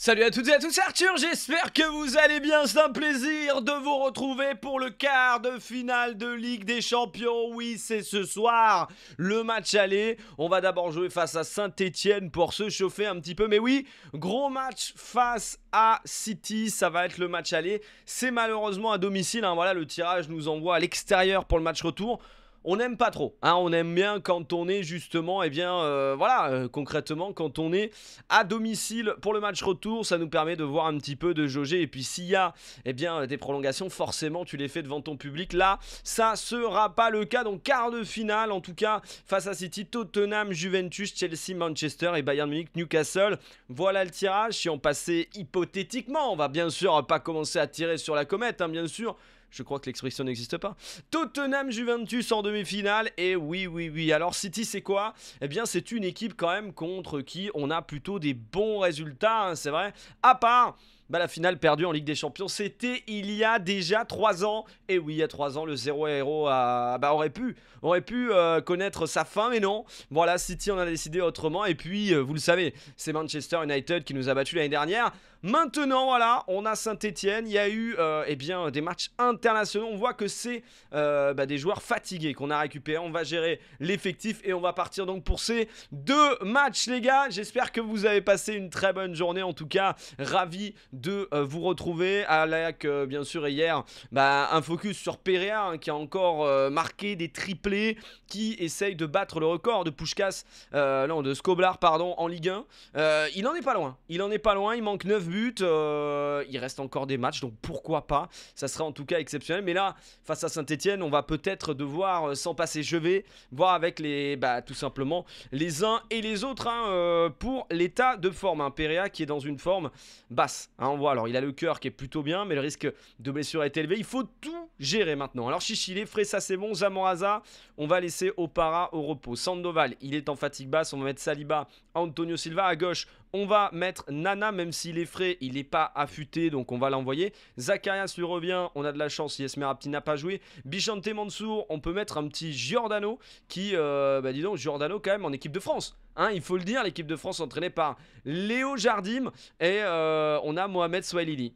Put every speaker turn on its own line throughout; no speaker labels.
Salut à toutes et à tous, c'est Arthur, j'espère que vous allez bien, c'est un plaisir de vous retrouver pour le quart de finale de Ligue des Champions, oui c'est ce soir, le match aller, on va d'abord jouer face à saint étienne pour se chauffer un petit peu, mais oui, gros match face à City, ça va être le match aller, c'est malheureusement à domicile, hein, voilà le tirage nous envoie à l'extérieur pour le match retour, on n'aime pas trop. Hein. on aime bien quand on est justement, et eh bien euh, voilà, euh, concrètement, quand on est à domicile pour le match retour, ça nous permet de voir un petit peu, de jauger. Et puis s'il y a eh bien, euh, des prolongations, forcément, tu les fais devant ton public. Là, ça sera pas le cas. Donc quart de finale, en tout cas, face à City, Tottenham, Juventus, Chelsea, Manchester et Bayern Munich, Newcastle. Voilà le tirage. Si on passait hypothétiquement, on va bien sûr pas commencer à tirer sur la comète, hein, bien sûr. Je crois que l'expression n'existe pas. Tottenham Juventus en demi-finale. Et oui, oui, oui. Alors City, c'est quoi Eh bien, c'est une équipe quand même contre qui on a plutôt des bons résultats, hein, c'est vrai. À part... Bah, la finale perdue en Ligue des Champions, c'était il y a déjà 3 ans. Et oui, il y a 3 ans, le 0 0 a... bah, aurait pu, aurait pu euh, connaître sa fin, mais non. Voilà, City on a décidé autrement. Et puis, euh, vous le savez, c'est Manchester United qui nous a battus l'année dernière. Maintenant, voilà, on a Saint-Etienne. Il y a eu euh, eh bien, des matchs internationaux. On voit que c'est euh, bah, des joueurs fatigués qu'on a récupérés. On va gérer l'effectif et on va partir donc pour ces deux matchs, les gars. J'espère que vous avez passé une très bonne journée. En tout cas, ravi de euh, vous retrouver. Avec, bien sûr, hier, bah, un focus sur Perea hein, qui a encore marqué des triplés, qui essaye de battre le record de Pushkas, non, de Scoblar, pardon, en Ligue 1. il en est pas loin. Il en est pas loin. Il manque 9 but, euh, il reste encore des matchs, donc pourquoi pas Ça sera en tout cas exceptionnel. Mais là, face à Saint-Etienne, on va peut-être devoir euh, s'en passer. Je vais voir avec les, bah, tout simplement les uns et les autres hein, euh, pour l'état de forme. Hein. Perea qui est dans une forme basse. Hein, on voit, alors il a le cœur qui est plutôt bien, mais le risque de blessure est élevé. Il faut tout gérer maintenant. Alors Chichi, il frais, ça c'est bon. Zamoraza, on va laisser Opara au repos. Sandoval, il est en fatigue basse, on va mettre Saliba, Antonio Silva à gauche. On va mettre Nana, même s'il est frais, il n'est pas affûté, donc on va l'envoyer. Zacharias lui revient, on a de la chance, Yesmer Apti n'a pas joué. Bichante Mansour, on peut mettre un petit Giordano, qui, euh, bah dis donc, Giordano quand même en équipe de France. Hein, il faut le dire, l'équipe de France entraînée par Léo Jardim, et euh, on a Mohamed Swahili.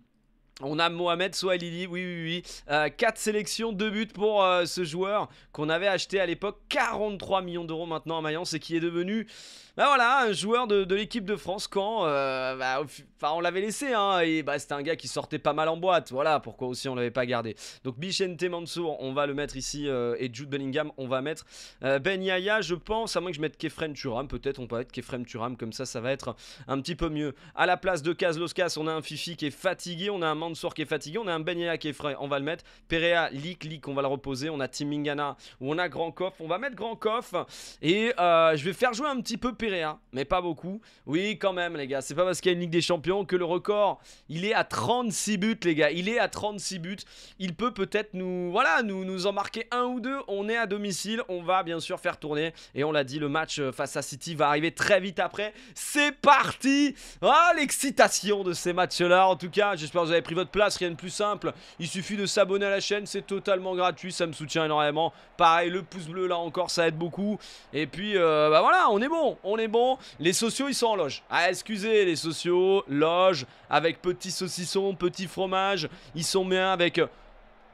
On a Mohamed Swahili, oui, oui, oui. Euh, sélections, 2 buts pour euh, ce joueur qu'on avait acheté à l'époque 43 millions d'euros maintenant à Mayence et qui est devenu bah voilà, un joueur de, l'équipe de France quand euh, bah, on l'avait laissé, hein, et bah, c'était un gars qui sortait pas mal en boîte, voilà pourquoi aussi on l'avait pas gardé. Donc Bichente Mansour, on va le mettre ici, euh, et Jude Bellingham, on va mettre Ben Yaya, je pense, à moins que je mette Kefren Turam, peut-être on peut mettre Kefren Turam, comme ça, ça va être un petit peu mieux. À la place de Kazloskas, on a un Fifi qui est fatigué, on a un sort qui est fatigué. On a un Benyaya qui est frais, on va le mettre. Perea, Lick, Lick, on va le reposer. On a Timingana, où on a Grand Coff. On va mettre Grand Coff. Et euh, je vais faire jouer un petit peu Perea, mais pas beaucoup. Oui, quand même, les gars. C'est pas parce qu'il y a une Ligue des Champions que le record, il est à 36 buts, les gars. Il est à 36 buts. Il peut peut-être nous, voilà, nous, nous en marquer un ou deux. On est à domicile. On va bien sûr faire tourner. Et on l'a dit, le match euh, face à City va arriver très vite après. C'est parti Ah, l'excitation de ces matchs-là. En tout cas, j'espère que vous avez pris votre place, rien de plus simple. Il suffit de s'abonner à la chaîne, c'est totalement gratuit, ça me soutient énormément. Pareil, le pouce bleu là encore, ça aide beaucoup. Et puis, euh, bah voilà, on est bon, on est bon. Les sociaux, ils sont en loge. Ah, excusez, les sociaux, loge, avec petit saucisson, petit fromage. Ils sont bien avec... Euh,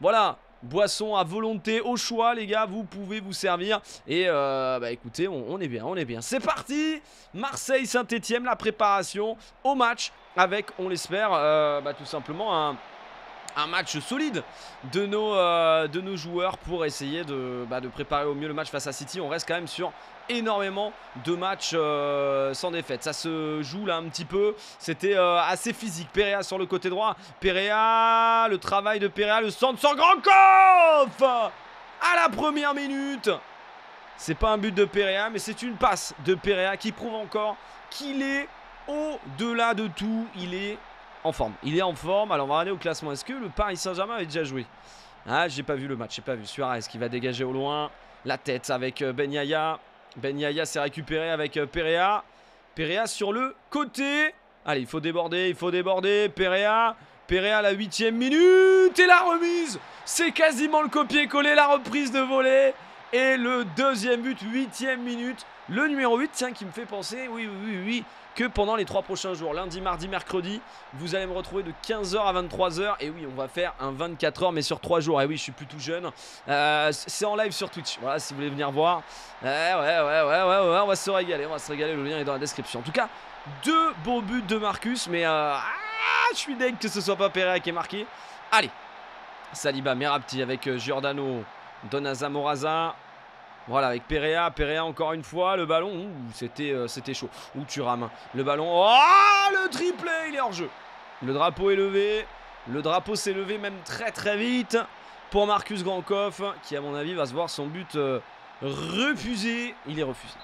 voilà, Boisson à volonté, au choix, les gars, vous pouvez vous servir. Et euh, bah écoutez, on, est bien, on est bien. C'est parti Marseille-Saint-Etienne, la préparation au match avec, on l'espère, euh, bah, tout simplement un, match solide de nos, euh, joueurs pour essayer bah, de, préparer au mieux le match face à City. On reste quand même sur énormément de matchs euh, sans défaite. Ça se joue là un petit peu. C'était assez physique. Perea sur le côté droit. Perea, le travail de Perea, le centre grand coffre à la première minute. C'est pas un but de Perea, mais c'est une passe de Perea qui prouve encore qu'il est au-delà de tout, il est en forme. Il est en forme. Alors, on va aller au classement. Est-ce que le Paris Saint-Germain avait déjà joué Ah, j'ai pas vu le match. J'ai pas vu. Suarez qui va dégager au loin. La tête avec euh, Ben Yaya. Ben Yaya s'est récupéré avec euh, Perea. Perea sur le côté. Allez, il faut déborder. Il faut déborder. Perea. Perea à la huitième minute et la remise C'est quasiment le copier-coller, la reprise de volée et le deuxième but, huitième minute. Le numéro 8, tiens, qui me fait penser, oui, oui, oui, oui, que pendant les trois prochains jours, lundi, mardi, mercredi, vous allez me retrouver de 15h à 23h. Et oui, on va faire un 24h, mais sur trois jours. Et oui, je suis plus tout jeune. Euh, c'est en live sur Twitch. Voilà, si vous voulez venir voir. Eh ouais, ouais, ouais, ouais, ouais, on va se régaler. On va se régaler. Le lien est dans la description. En tout cas, deux beaux buts de Marcus, mais euh, ah, je suis deg que ce soit pas Pereira qui est marqué. Allez, Saliba, Merapti avec euh, Giordano, Donazza Moraza. Voilà, avec Perea. Perea encore une fois. Le ballon, c'était euh, c'était chaud. Ou rames hein. Le ballon. Oh, le triplé, il est hors jeu. Le drapeau est levé. Le drapeau s'est levé même très très vite pour Marcus Grankov, qui à mon avis va se voir son but euh, refusé. Il est refusé.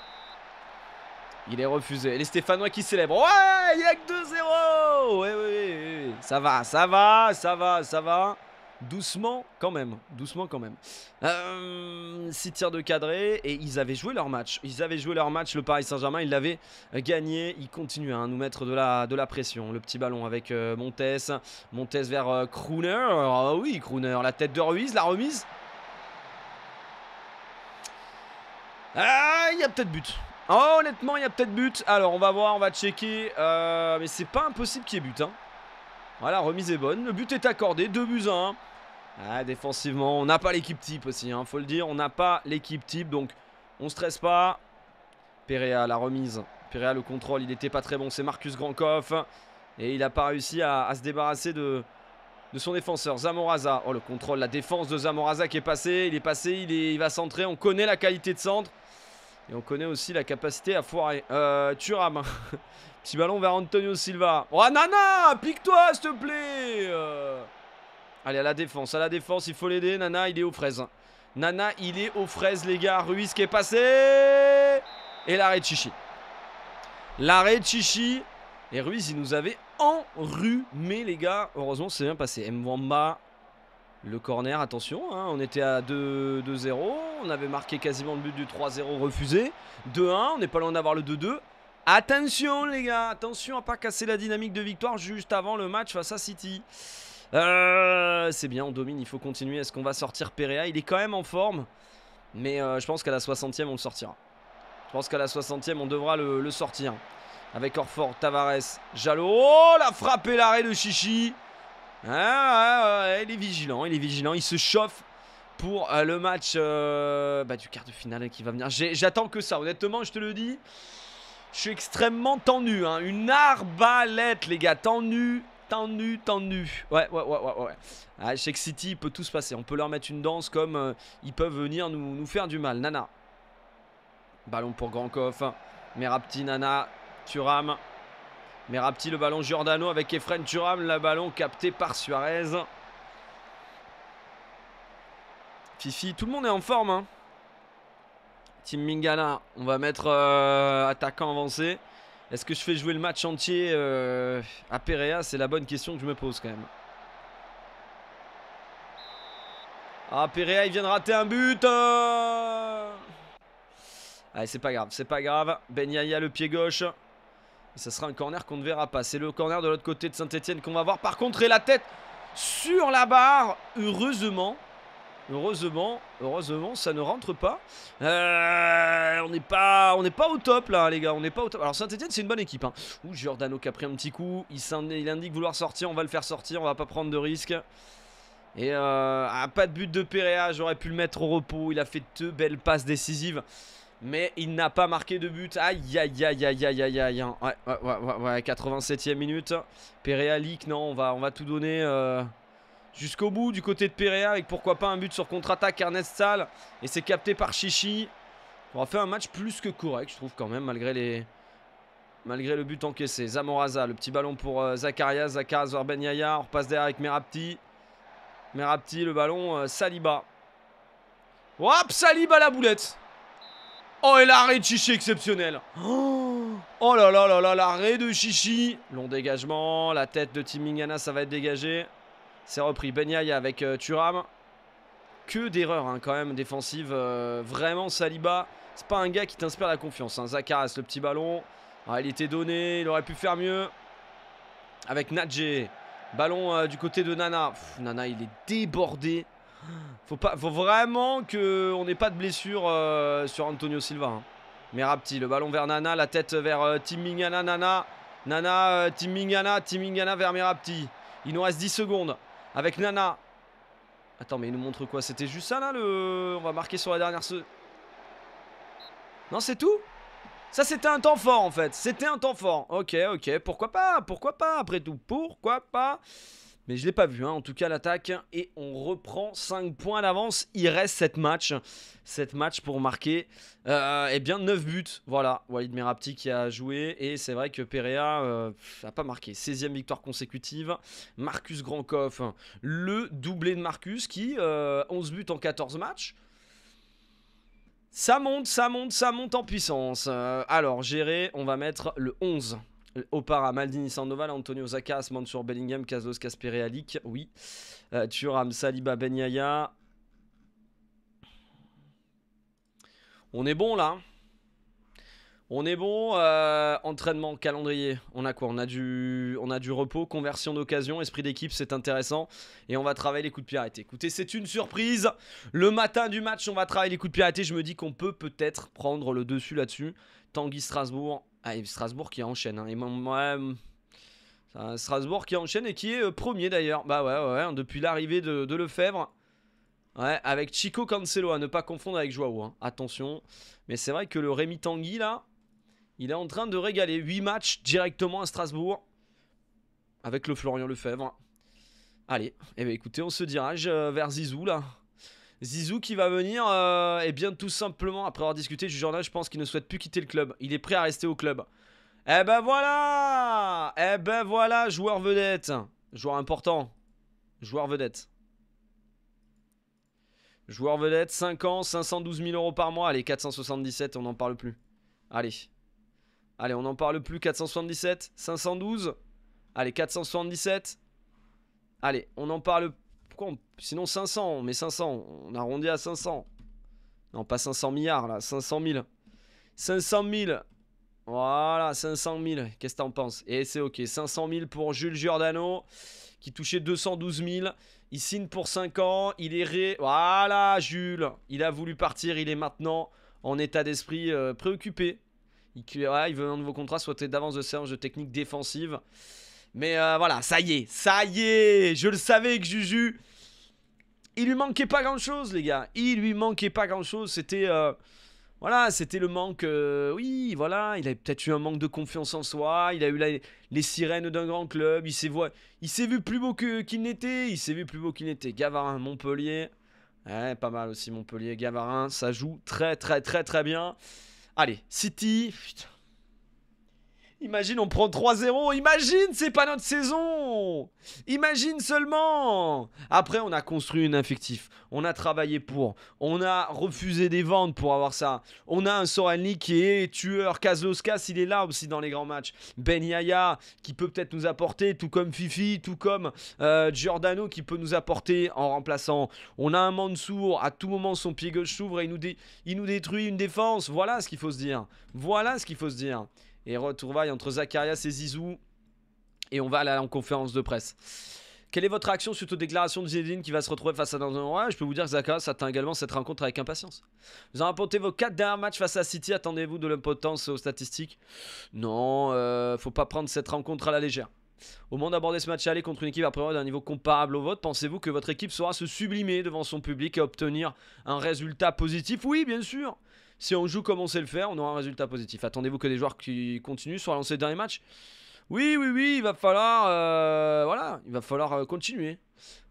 Il est refusé. Et les Stéphanois qui célèbrent. Ouais, il y a que 2-0 ça va, ça va, ça va, ça va. Doucement quand même, doucement quand même. 6 euh, tirs de cadré et ils avaient joué leur match. Ils avaient joué leur match, le Paris Saint-Germain, ils l'avaient gagné. Ils continuent hein, à nous mettre de la, de la pression. Le petit ballon avec euh, Montes, Montes vers Crooner. Euh, ah oui, Crooner, la tête de Ruiz, la remise. Ah, il y a peut-être but. Oh, honnêtement, il y a peut-être but. Alors, on va voir, on va checker. mais c'est pas impossible qu'il y ait but. Hein. Voilà, remise est bonne. Le but est accordé, 2 buts à 1. Ah, défensivement, on n'a pas l'équipe type aussi, hein. faut le dire, on n'a pas l'équipe type, donc on stresse pas. Perea, la remise. Perea, le contrôle, il n'était pas très bon, c'est Marcus Grankoff. Et il n'a pas réussi à, se débarrasser de, de, son défenseur, Zamoraza. Oh, le contrôle, la défense de Zamoraza qui est passé, il est passé, il, va centrer, on connaît la qualité de centre. Et on connaît aussi la capacité à foirer. Euh, Turam. Petit ballon vers Antonio Silva. Oh, Nana, pique-toi, s'il te plaît euh. Allez, à la défense, à la défense, il faut l'aider. Nana, il est aux fraises. Nana, il est aux fraises, les gars. Ruiz qui est passé. Et l'arrêt de Chichi. L'arrêt de Chichi. Et Ruiz, il nous avait en rue. Mais les gars. Heureusement, c'est bien passé. Mwamba, le corner, attention. Hein. on était à 2-0. On avait marqué quasiment le but du 3-0 refusé. 2-1, on n'est pas loin d'avoir le 2-2. Attention, les gars. Attention à pas casser la dynamique de victoire juste avant le match face à City. Euh, c'est bien, on domine, il faut continuer. Est-ce qu'on va sortir Perea Il est quand même en forme. Mais euh, je pense qu'à la 60e, on le sortira. Je pense qu'à la 60e, on devra le, sortir. Avec Orford, Tavares, Jalo Oh, la frappe et l'arrêt de Chichi. Ah, ah, ah il est vigilant, il est vigilant. Il se chauffe pour euh, le match bah, du quart de finale qui va venir. J'attends que ça, honnêtement, je te le dis. Je suis extrêmement tendu. Hein. Une arbalète, les gars, tendu tendu, tendu. Ouais, ouais, ouais, ouais. ouais. Ah, chez City, il peut tout se passer. On peut leur mettre une danse comme euh, ils peuvent venir nous, faire du mal. Nana. Ballon pour Coff. Merapti, Nana. Turam. Merapti, le ballon Giordano avec Efren Turam. Le ballon capté par Suarez. Fifi, tout le monde est en forme. Hein. Team Mingala, on va mettre euh, attaquant avancé. Est-ce que je fais jouer le match entier euh, à Perea C'est la bonne question que je me pose quand même. Ah, Perea, il vient de rater un but hein. Allez, c'est pas grave, c'est pas grave. Ben Yaya, le pied gauche. ça sera un corner qu'on ne verra pas. C'est le corner de l'autre côté de Saint-Etienne qu'on va voir. Par contre, et la tête sur la barre. Heureusement, Heureusement, heureusement, ça ne rentre pas. Euh, on n'est pas, pas au top là, les gars. On n'est pas Alors Saint-Etienne, c'est une bonne équipe. Hein. Ouh, Giordano qui a pris un petit coup. Il, indique vouloir sortir. On va le faire sortir. On va pas prendre de risque. Et euh, ah, pas de but de Perea. J'aurais pu le mettre au repos. Il a fait deux belles passes décisives. Mais il n'a pas marqué de but. Aïe, aïe, aïe, aïe, aïe, aïe, aïe. Hein. Ouais, ouais, ouais, ouais, ouais 87 e minute. Perea leak. Non, on va, on va tout donner. Euh jusqu'au bout du côté de Perea avec pourquoi pas un but sur contre-attaque Ernest Sal et c'est capté par Chichi. On a fait un match plus que correct, je trouve quand même malgré les malgré le but encaissé. Zamoraza, le petit ballon pour euh, Zakaria, Zakaria Zorben Yaya, on repasse derrière avec Merapti. Merapti, le ballon euh, Saliba. Hop, Saliba la boulette. Oh, et l'arrêt de Chichi exceptionnel. Oh, là là là là, l'arrêt de Chichi. Long dégagement, la tête de Timingana, ça va être dégagé. C'est repris Benyaï avec euh, Turam. Que d'erreurs hein, quand même défensive. Euh, vraiment Saliba, c'est pas un gars qui t'inspire la confiance. Hein. le petit ballon. Ah, il était donné, il aurait pu faire mieux. Avec Nadje. Ballon euh, du côté de Nana. Nana, il est débordé. Faut, pas, faut vraiment qu'on n'ait pas de blessure sur Antonio Silva. Hein. le ballon vers Nana, la tête vers Tim Nana. Nana, Tim Mingana, vers Merapti. Il nous reste 10 secondes avec Nana. Attends, mais il nous montre quoi C'était juste ça, là, le... On va marquer sur la dernière... Non, c'est tout ça c'était un temps fort en fait, c'était un temps fort. Ok, ok, pourquoi pas, pourquoi pas, après tout, pourquoi pas mais je ne l'ai pas vu, hein. en tout cas l'attaque. Et on reprend 5 points l'avance. Il reste 7 matchs. 7 matchs pour marquer euh, et eh bien 9 buts. Voilà, Walid Merapti qui a joué. Et c'est vrai que Perea n'a euh, pas marqué. 16 ème victoire consécutive. Marcus Grankoff, le doublé de Marcus qui, 11 euh, buts en 14 matchs. Ça monte, ça monte, ça monte en puissance. Euh, alors, gérer, on va mettre le 11. Opara, Maldini, Sandoval, Antonio Zakas, Mansour Bellingham, Casdos, Casper oui. Euh, Thuram, Saliba, Benyaya. On est bon là. On est bon. Euh, entraînement, calendrier. On a quoi on a, du, on a du repos, conversion d'occasion, esprit d'équipe, c'est intéressant. Et on va travailler les coups de pied arrêtés. Écoutez, c'est une surprise. Le matin du match, on va travailler les coups de pied arrêtés. Je me dis qu'on peut peut-être prendre le dessus là-dessus. Tanguy Strasbourg, ah, et Strasbourg qui enchaîne. Hein. Et hum, Strasbourg qui enchaîne et qui est euh, premier d'ailleurs. Bah ouais, ouais, hein, depuis l'arrivée de, Lefebvre. Ouais, avec Chico Cancelo, à ne pas confondre avec Joao. Hein. Attention. Mais c'est vrai que le Rémi Tanguy, là, il est en train de régaler. 8 matchs directement à Strasbourg. Avec le Florian Lefebvre. Allez, et eh bien, écoutez, on se dirige euh, vers Zizou, là. Zizou qui va venir, et euh, eh bien tout simplement, après avoir discuté du journal, je pense qu'il ne souhaite plus quitter le club. Il est prêt à rester au club. Eh ben voilà Eh ben voilà, joueur vedette. Joueur important. Joueur vedette. Joueur vedette, 5 ans, 512 000 euros par mois. Allez, 477, on n'en parle plus. Allez. Allez, on n'en parle plus. 477, 512. Allez, 477. Allez, on n'en parle plus pourquoi Sinon 500, on met 500, on arrondit à 500. Non, pas 500 milliards là, 500 000. 500 000 Voilà, 500 000, qu'est-ce que t'en penses Et eh, c'est ok, 500 000 pour Jules Giordano, qui touchait 212 000. Il signe pour 5 ans, il est ré... Voilà, Jules Il a voulu partir, il est maintenant en état d'esprit euh, préoccupé. Il, veut un nouveau contrat, soit d'avance de séance de technique défensive. Mais euh, voilà, ça y est, ça y est Je le savais que Juju... Il lui manquait pas grand-chose, les gars. Il lui manquait pas grand-chose. C'était... Euh, voilà, c'était le manque... Euh, oui, voilà, il avait peut-être eu un manque de confiance en soi. Il a eu les sirènes d'un grand club. Il s'est vu plus beau qu'il n'était. Il s'est vu plus beau qu'il n'était. Gavarin, Montpellier. Ouais, hein, pas mal aussi Montpellier. Gavarin, ça joue très très très très bien. Allez, City. Putain. Imagine, on prend 3-0. Imagine, c'est pas notre saison. Imagine seulement. Après, on a construit une infectif. On a travaillé pour. On a refusé des ventes pour avoir ça. On a un Sorenli qui est tueur. Kazoskas, il est là aussi dans les grands matchs. Ben qui peut peut-être nous apporter, tout comme Fifi, tout comme euh, Giordano, qui peut nous apporter en remplaçant. On a un Mansour. À tout moment, son pied gauche s'ouvre et il nous détruit une défense. Voilà ce qu'il faut se dire. Voilà ce qu'il faut se dire. Et retrouvailles entre Zacharias et Zizou. Et on va aller en conférence de presse. Quelle est votre réaction suite aux déclarations de Zinedine qui va se retrouver face à Ouais, Je peux vous dire que Zacharias attend également cette rencontre avec impatience. Vous en rapportez vos 4 derniers matchs face à City, attendez-vous de l'impotence aux statistiques Non, euh, faut pas prendre cette rencontre à la légère. Au moment d'aborder ce match aller contre une équipe à priori d'un niveau comparable au vôtre, pensez-vous que votre équipe saura se sublimer devant son public et obtenir un résultat positif Oui, bien sûr. Si on joue comme on sait le faire, on aura un résultat positif. Attendez-vous que les joueurs qui continuent soient lancés dans dernier match oui, oui, oui, il va falloir, euh, voilà, il va falloir euh, continuer.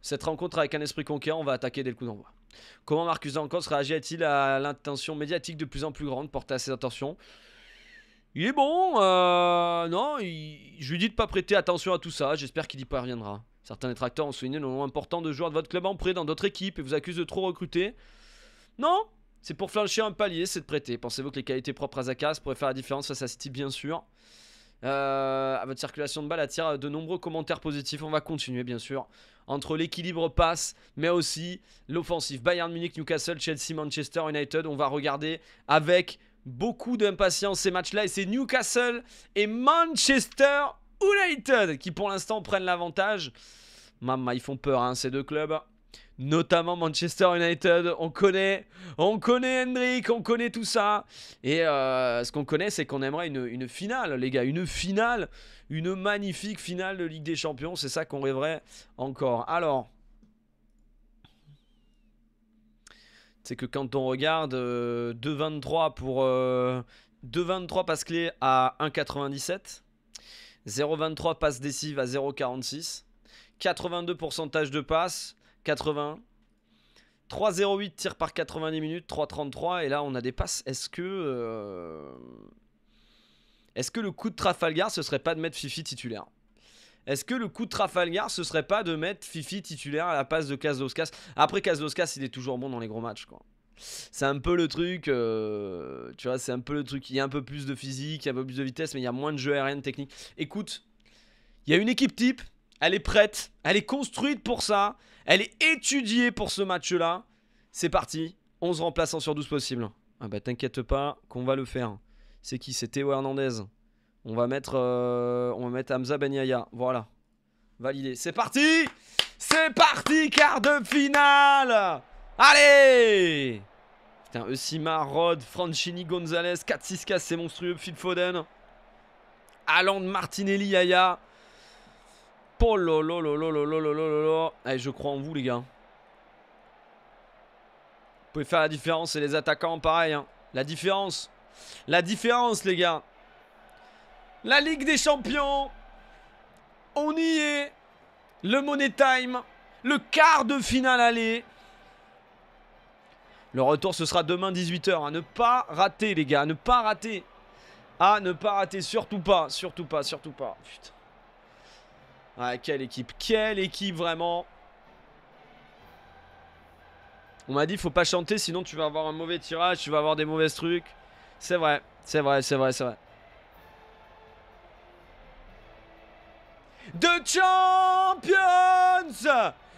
Cette rencontre avec un esprit conquérant, on va attaquer dès le coup d'envoi. Comment Marcus Dancos réagit-il à l'intention médiatique de plus en plus grande portée à ses intentions Il est bon, euh, non, je lui dis de pas prêter attention à tout ça, j'espère qu'il y parviendra. Certains détracteurs ont souligné le nom important de joueurs de votre club en prêt dans d'autres équipes et vous accusent de trop recruter. Non, c'est pour flancher un palier, c'est de prêter. Pensez-vous que les qualités propres à Zakas pourraient faire la différence face à City Bien sûr. Euh, à votre circulation de balle attire de nombreux commentaires positifs. On va continuer, bien sûr. Entre l'équilibre passe, mais aussi l'offensive. Bayern Munich, Newcastle, Chelsea, Manchester United. On va regarder avec beaucoup d'impatience ces matchs-là. Et c'est Newcastle et Manchester United qui, pour l'instant, prennent l'avantage. Maman, ils font peur, hein, ces deux clubs notamment Manchester United. On connaît, on connaît Hendrick, on connaît tout ça. Et euh, ce qu'on connaît, c'est qu'on aimerait une, finale, les gars, une finale, une magnifique finale de Ligue des Champions. C'est ça qu'on rêverait encore. Alors. C'est que quand on regarde 2 euh, 2,23 pour 2,23 euh, passe clés à 1,97, 0,23 passe décisive à 0,46, 82 pourcentage de passe, 80. 3-0-8 tir par 90 minutes, 3-33. Et là, on a des passes. Est-ce que. Euh, est-ce que le coup de Trafalgar, ce serait pas de mettre Fifi titulaire Est-ce que le coup de Trafalgar, ce serait pas de mettre Fifi titulaire à la passe de Kazoskas Après, Kazoskas, il est toujours bon dans les gros matchs, quoi. C'est un peu le truc, euh, tu vois, c'est un peu le truc. Il y a un peu plus de physique, il y un peu plus de vitesse, mais il y a moins de jeu aérien technique. Écoute, il y a une équipe type, elle est prête, elle est construite pour ça, elle est étudiée pour ce match-là. C'est parti, 11 remplaçants sur 12 possibles. Ah bah t'inquiète pas qu'on va le faire. C'est qui C'est Théo Hernandez. On va mettre, euh, on va mettre Hamza ben Voilà. Validé. C'est parti C'est parti, quart de finale Allez Putain, Eusima, Rod, Francini, Gonzalez, 4 6 c'est monstrueux, Phil Foden. Allende, Martinelli, Yaya. Oh là Allez, eh, je crois en vous, les gars. Vous pouvez faire la différence. Et les attaquants, pareil. Hein. La différence. La différence, les gars. La Ligue des Champions. On y est. Le Money Time. Le quart de finale aller. Le retour, ce sera demain 18h. À ne pas rater, les gars. ne pas rater. À ne pas rater. Surtout pas. Surtout pas. Surtout pas. Putain. Ouais, ah, quelle équipe, quelle équipe vraiment On m'a dit faut pas chanter sinon tu vas avoir un mauvais tirage, tu vas avoir des mauvais trucs. C'est vrai, c'est vrai, c'est vrai, c'est vrai. De Champions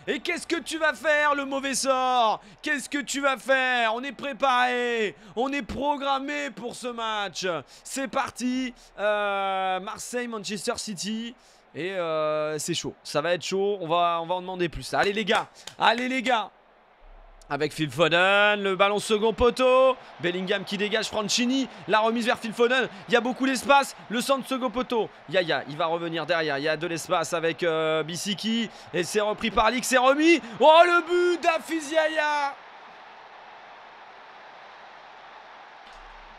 et qu'est-ce que tu vas faire le mauvais sort Qu'est-ce que tu vas faire On est préparé, on est programmé pour ce match. C'est parti, euh, Marseille-Manchester City. Et euh, c'est chaud. Ça va être chaud. On va, on va en demander plus. Allez les gars. Allez les gars. Avec Phil Foden, le ballon second poteau, Bellingham qui dégage Francini, la remise vers Phil Foden, il y a beaucoup d'espace, le centre second poteau, Yaya, il va revenir derrière, il y a de l'espace avec euh, Bissiki, et c'est repris par Lix c'est remis, oh le but d'Afis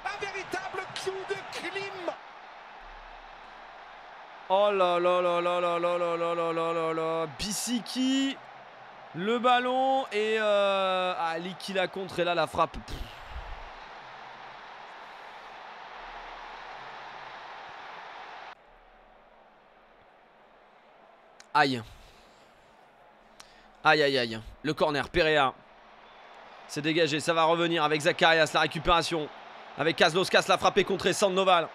Un véritable coup de Oh là là là là là là là là là là Bissiki Le ballon et euh, Ali qui la contre et là la frappe. Aïe. Aïe aïe aïe. Le corner, Perea. C'est dégagé, ça va revenir avec Zacharias, la récupération. Avec la la frappe est contrée, Sandoval.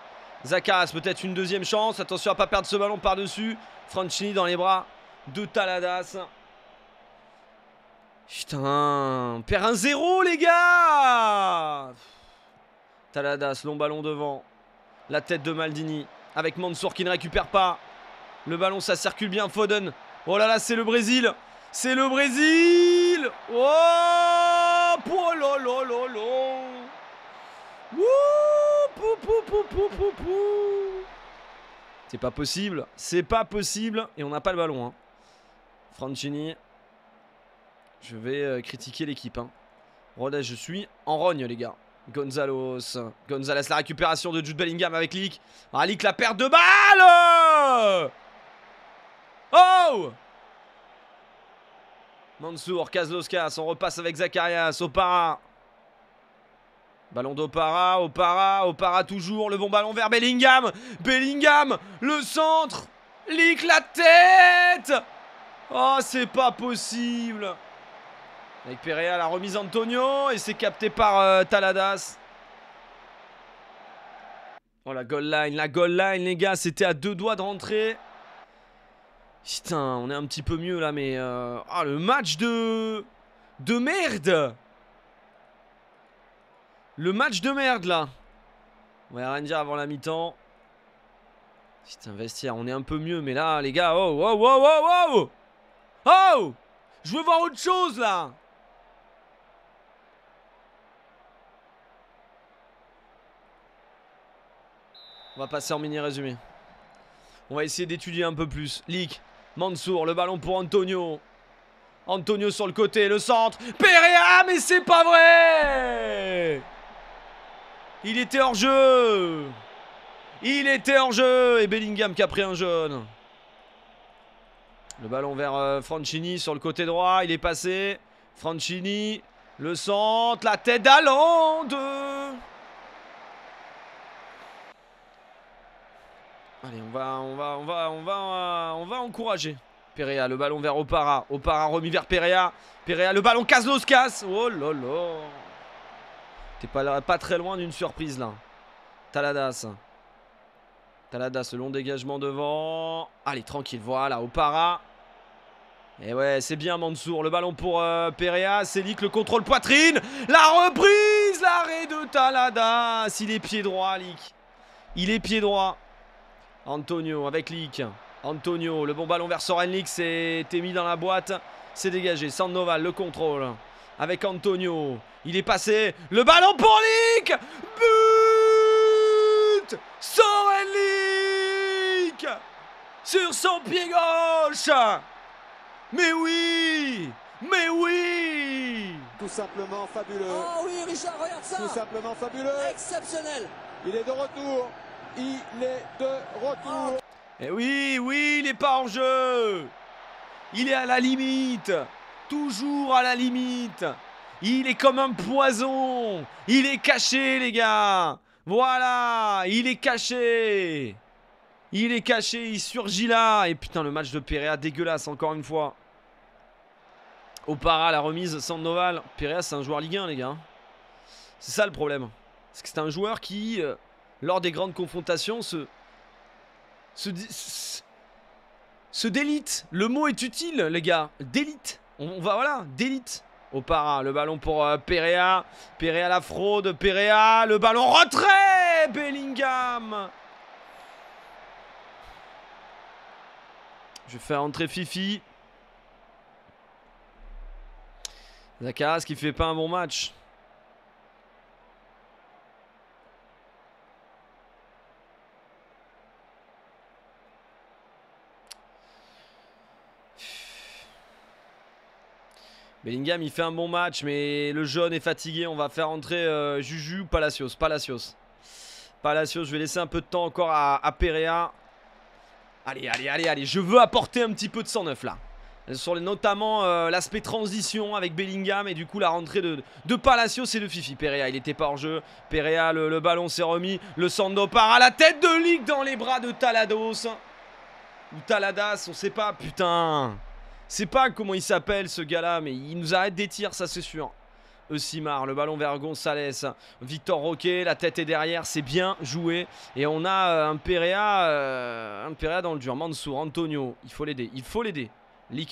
Zakaras peut-être une deuxième chance. Attention à ne pas perdre ce ballon par-dessus. Franchini dans les bras de Taladas. Putain, on perd un 0 les gars Taladas, long ballon devant. La tête de Maldini avec Mansour qui ne récupère pas. Le ballon, ça circule bien. Foden. Oh là là, c'est le Brésil. C'est le Brésil. Oh, oh là là c'est pas possible. C'est pas possible. Et on n'a pas le ballon. Hein. Francini. Je vais euh, critiquer l'équipe. Hein. je suis en rogne, les gars. Gonzalez. Gonzalez, la récupération de Jude Bellingham avec Lick. Ah, Lick, la perte de balle Oh Mansour, Kazloskas on repasse avec Zacharias, Opara. Ballon d'Opara, Opara, Opara toujours, le bon ballon vers Bellingham, Bellingham, le centre, Lick la tête Oh, c'est pas possible Avec Perea, la remise Antonio, et c'est capté par euh, Taladas. Oh, la goal line, la goal line, les gars, c'était à deux doigts de rentrer. Putain, on est un petit peu mieux là, mais... Euh, ah, le match de... De merde le match de merde là. Ouais, rien dire avant la mi-temps. un vestiaire, on est un peu mieux, mais là, les gars, oh oh, oh, oh, oh, oh, oh, oh, je veux voir autre chose là. On va passer en mini résumé. On va essayer d'étudier un peu plus. Lick, Mansour, le ballon pour Antonio. Antonio sur le côté, le centre. Perea, mais c'est pas vrai il était hors jeu Il était hors jeu Et Bellingham qui a pris un jaune. Le ballon vers euh, Francini sur le côté droit. Il est passé. Francini. Le centre. La tête d'Alande Allez, on va, on va, on va, on va, on va encourager. Perea, le ballon vers Opara. Opara remis vers Perea. Perea, le ballon casse casse. Oh là là. T'es pas, très loin d'une surprise là. Taladas. Taladas, le long dégagement devant. Allez, tranquille, voilà, au para. Et ouais, c'est bien Mansour. Le ballon pour euh, Perea, c'est Célic, le contrôle poitrine. La reprise, l'arrêt de Taladas. Il est pied droit, Lick. Il est pied droit. Antonio avec Lick. Antonio, le bon ballon vers Soren Lick. C'était mis dans la boîte. C'est dégagé. Sandoval, le contrôle avec Antonio. Il est passé. Le ballon pour Lick But Soren Lick Sur son pied gauche Mais oui Mais oui Tout simplement fabuleux. Oh oui, Richard, regarde ça Tout simplement fabuleux. Exceptionnel Il est de retour Il est de retour Et eh oui, oui, il n'est pas en jeu Il est à la limite toujours à la limite. Il est comme un poison. Il est caché, les gars. Voilà, il est caché. Il est caché, il surgit là. Et putain, le match de Perea dégueulasse encore une fois. Opara, la remise, Sandoval. Perea, c'est un joueur Ligue 1, les gars. C'est ça le problème. C'est que c'est un joueur qui, euh, lors des grandes confrontations, se... Se, se délite. Le mot est utile, les gars. Délite on va, voilà, d'élite au para. Hein, le ballon pour euh, Perea. Perea la fraude. Perea, le ballon retrait. Bellingham. Je fais entrer Fifi. Zakaras qui fait pas un bon match. Bellingham, il fait un bon match, mais le jeune est fatigué. On va faire entrer euh, Juju ou Palacios. Palacios. Palacios, je vais laisser un peu de temps encore à, Perea. Allez, allez, allez, allez. Je veux apporter un petit peu de 109 là. Sur les, notamment euh, l'aspect transition avec Bellingham et du coup la rentrée de, de Palacios et de Fifi. Perea, il était pas en jeu. Perea, le, ballon s'est remis. Le Sando part à la tête de Ligue dans les bras de Talados. Ou Taladas, on sait pas. Putain sais pas comment il s'appelle ce gars-là, mais il nous arrête des tirs, ça c'est sûr. Eusimar, le ballon vers Gonzalez. Victor Roquet, la tête est derrière, c'est bien joué. Et on a euh, un Perea, euh, un dans le dur. Mansour, Antonio, il faut l'aider, il faut l'aider.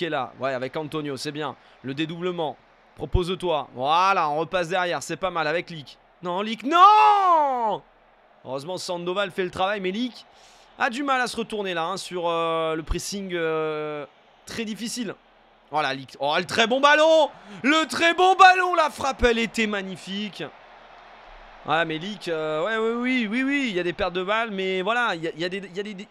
là. ouais, avec Antonio, c'est bien. Le dédoublement, propose-toi. Voilà, on repasse derrière, c'est pas mal avec Lick. Non, Lick, non Heureusement, Sandoval fait le travail, mais Lick a du mal à se retourner là hein, sur euh, le pressing très difficile. Voilà, oh, oh, le très bon ballon Le très bon ballon La frappe, elle était magnifique. Ah, mais Lick, euh, ouais, oui, oui, oui, oui, il y a des pertes de balles, mais voilà, il y a, des... Il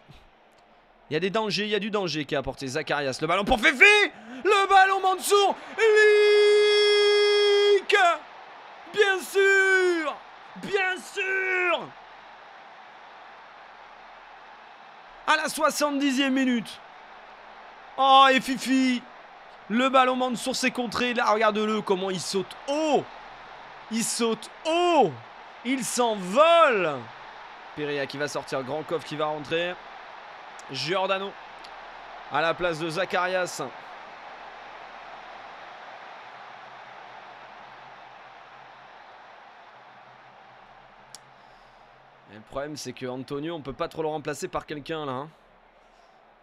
y a des dangers, il y a du danger a apporté Zacharias. Le ballon pour Fefi Le ballon Mansour Lick Bien sûr Bien sûr À la 70e minute Oh, et Fifi Le ballon monte sur ses Là, regarde-le comment il saute haut. Il saute haut. Il s'envole. Perea qui va sortir. Grandkov qui va rentrer. Giordano à la place de Zacharias. le problème, c'est que Antonio, on peut pas trop le remplacer par quelqu'un là. Hein.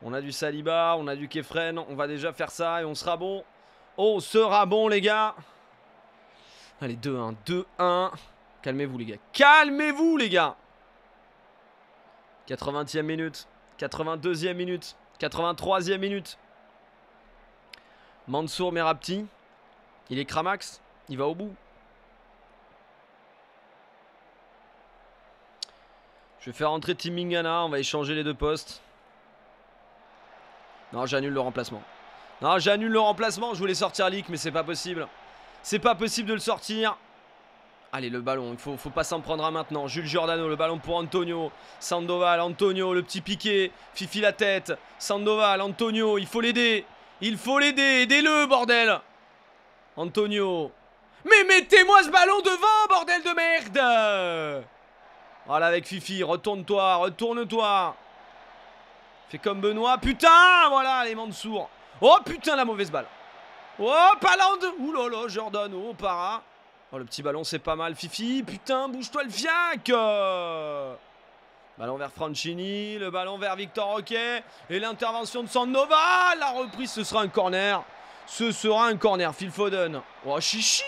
On a du Saliba, on a du Kefren. On va déjà faire ça et on sera bon. On sera bon, les gars. Allez, 2-1, 2-1. Calmez-vous, les gars. Calmez-vous, les gars. 80e minute. 82e minute. 83e minute. Mansour Merapti. Il est Cramax. Il va au bout. Je vais faire rentrer Timingana. On va échanger les deux postes. Non, j'annule le remplacement. Non, j'annule le remplacement. Je voulais sortir Leak, mais c'est pas possible. C'est pas possible de le sortir. Allez, le ballon, il faut, faut pas s'en prendre à maintenant. Jules Giordano, le ballon pour Antonio. Sandoval, Antonio, le petit piqué. Fifi la tête. Sandoval, Antonio, il faut l'aider. Il faut l'aider. Aidez-le, bordel. Antonio. Mais mettez-moi ce ballon devant, bordel de merde. Voilà, avec Fifi, retourne-toi, retourne-toi. Fait comme Benoît. Putain Voilà, les Mansour. Oh putain, la mauvaise balle. Oh, Paland Ouh là Jordan. Oh, Para. Oh, le petit ballon, c'est pas mal. Fifi, putain, bouge-toi le fiac Ballon vers Francini, le ballon vers Victor Roquet. Et l'intervention de Sandova. La reprise, ce sera un corner. Ce sera un corner, Phil Foden. Oh, chichi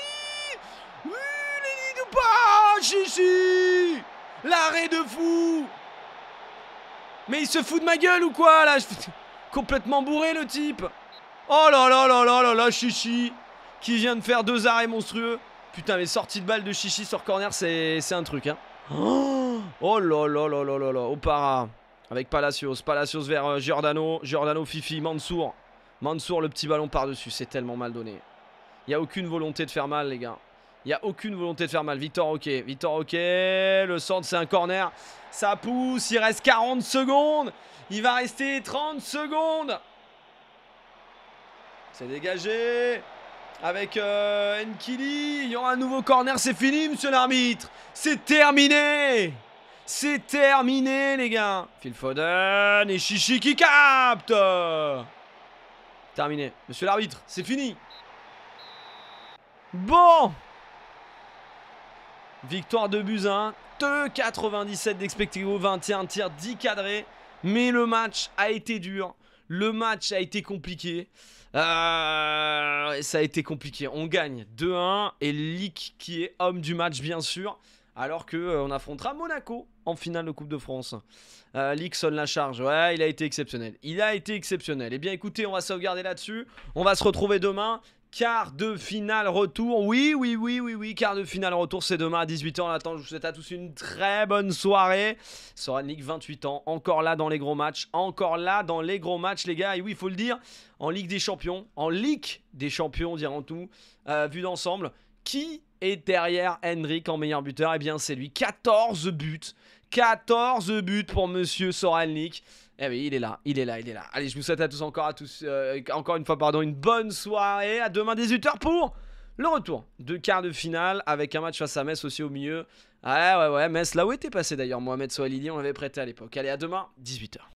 Oui, les ou pas Chichi L'arrêt de fou mais il se fout de ma gueule ou quoi, là Complètement bourré, le type Oh là là là là là là, Chichi Qui vient de faire deux arrêts monstrueux Putain, les sorties de balle de Chichi sur corner, c'est un truc, hein Oh, là là là là là là Au para Avec Palacios, Palacios vers euh, Giordano Giordano, Fifi, Mansour Mansour, le petit ballon par-dessus, c'est tellement mal donné Il a aucune volonté de faire mal, les gars il n'y a aucune volonté de faire mal. Victor ok. Victor ok. Le centre, c'est un corner. Ça pousse. Il reste 40 secondes. Il va rester 30 secondes. C'est dégagé. Avec Enkili. Euh, Nkili. Il y aura un nouveau corner. C'est fini, monsieur l'arbitre. C'est terminé. C'est terminé, les gars. Phil Foden et Chichi qui capte. Terminé. Monsieur l'arbitre, c'est fini. Bon Victoire de Buzyn, 2,97 au 21 tirs, 10 cadrés. Mais le match a été dur. Le match a été compliqué. Euh, ça a été compliqué. On gagne 2-1 et Lick qui est homme du match bien sûr. Alors que euh, on affrontera Monaco en finale de Coupe de France. Euh, Lick sonne la charge. Ouais, il a été exceptionnel. Il a été exceptionnel. Eh bien écoutez, on va sauvegarder là-dessus. On va se retrouver demain. Quart de finale retour, oui, oui, oui, oui, oui, quart de finale retour, c'est demain à 18h. En attendant, je vous souhaite à tous une très bonne soirée. Soranik 28 ans, encore là dans les gros matchs, encore là dans les gros matchs, les gars. Et oui, il faut le dire, en Ligue des Champions, en Ligue des Champions, dirons tout tout, euh, vu d'ensemble, qui est derrière Hendrik en meilleur buteur Eh bien, c'est lui, 14 buts, 14 buts pour monsieur Soranik. Eh oui, il est là, il est là, il est là. Allez, je vous souhaite à tous encore à tous euh, encore une fois pardon, une bonne soirée. À demain 18h pour le retour de quart de finale avec un match face à Metz aussi au milieu. Ah ouais, ouais, ouais, Metz, là où était passé d'ailleurs Mohamed Soualidi, on l'avait prêté à l'époque. Allez, à demain, 18h.